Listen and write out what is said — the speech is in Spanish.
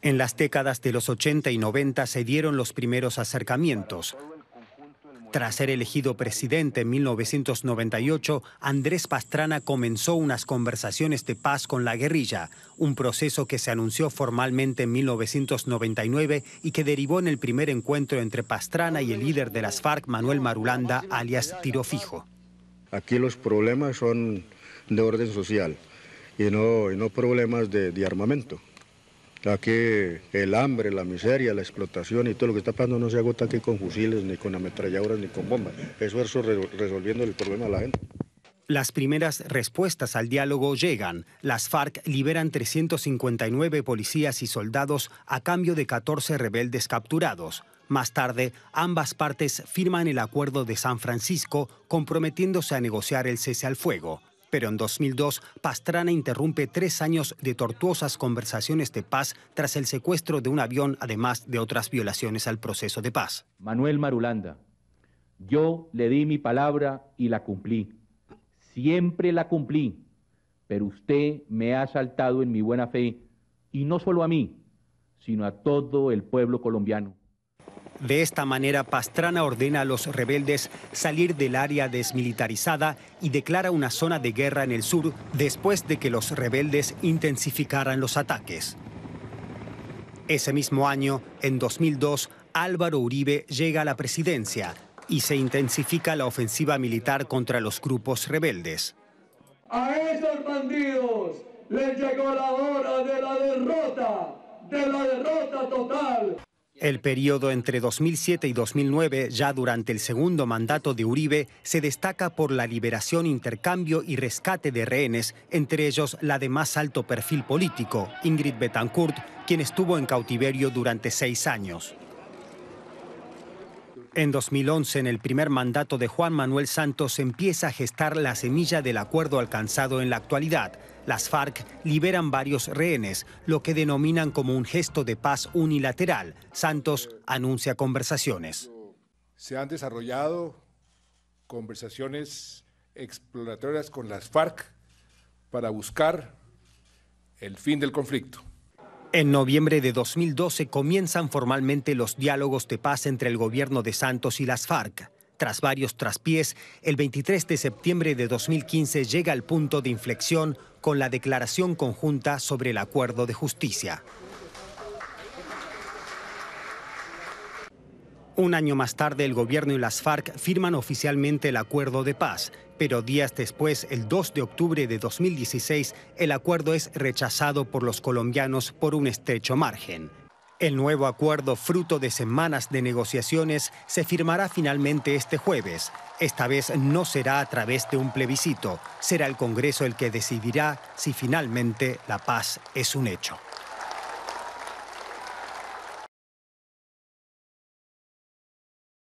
En las décadas de los 80 y 90 se dieron los primeros acercamientos. Tras ser elegido presidente en 1998, Andrés Pastrana comenzó unas conversaciones de paz con la guerrilla, un proceso que se anunció formalmente en 1999 y que derivó en el primer encuentro entre Pastrana y el líder de las FARC, Manuel Marulanda, alias Tirofijo. Aquí los problemas son de orden social y no, no problemas de, de armamento que el hambre, la miseria, la explotación y todo lo que está pasando no se agota con fusiles, ni con ametralladoras, ni con bombas. Eso resolviendo el problema de la gente. Las primeras respuestas al diálogo llegan. Las FARC liberan 359 policías y soldados a cambio de 14 rebeldes capturados. Más tarde, ambas partes firman el Acuerdo de San Francisco, comprometiéndose a negociar el cese al fuego. Pero en 2002, Pastrana interrumpe tres años de tortuosas conversaciones de paz tras el secuestro de un avión, además de otras violaciones al proceso de paz. Manuel Marulanda, yo le di mi palabra y la cumplí. Siempre la cumplí, pero usted me ha saltado en mi buena fe, y no solo a mí, sino a todo el pueblo colombiano. De esta manera, Pastrana ordena a los rebeldes salir del área desmilitarizada y declara una zona de guerra en el sur después de que los rebeldes intensificaran los ataques. Ese mismo año, en 2002, Álvaro Uribe llega a la presidencia y se intensifica la ofensiva militar contra los grupos rebeldes. A esos bandidos les llegó la hora de la derrota, de la derrota total. El periodo entre 2007 y 2009, ya durante el segundo mandato de Uribe, se destaca por la liberación, intercambio y rescate de rehenes, entre ellos la de más alto perfil político, Ingrid Betancourt, quien estuvo en cautiverio durante seis años. En 2011, en el primer mandato de Juan Manuel Santos, empieza a gestar la semilla del acuerdo alcanzado en la actualidad las FARC liberan varios rehenes, lo que denominan como un gesto de paz unilateral. Santos anuncia conversaciones. Se han desarrollado conversaciones exploratorias con las FARC para buscar el fin del conflicto. En noviembre de 2012 comienzan formalmente los diálogos de paz entre el gobierno de Santos y las FARC. Tras varios traspiés, el 23 de septiembre de 2015 llega al punto de inflexión con la declaración conjunta sobre el acuerdo de justicia. Un año más tarde, el gobierno y las FARC firman oficialmente el acuerdo de paz, pero días después, el 2 de octubre de 2016, el acuerdo es rechazado por los colombianos por un estrecho margen. El nuevo acuerdo, fruto de semanas de negociaciones, se firmará finalmente este jueves. Esta vez no será a través de un plebiscito, será el Congreso el que decidirá si finalmente la paz es un hecho.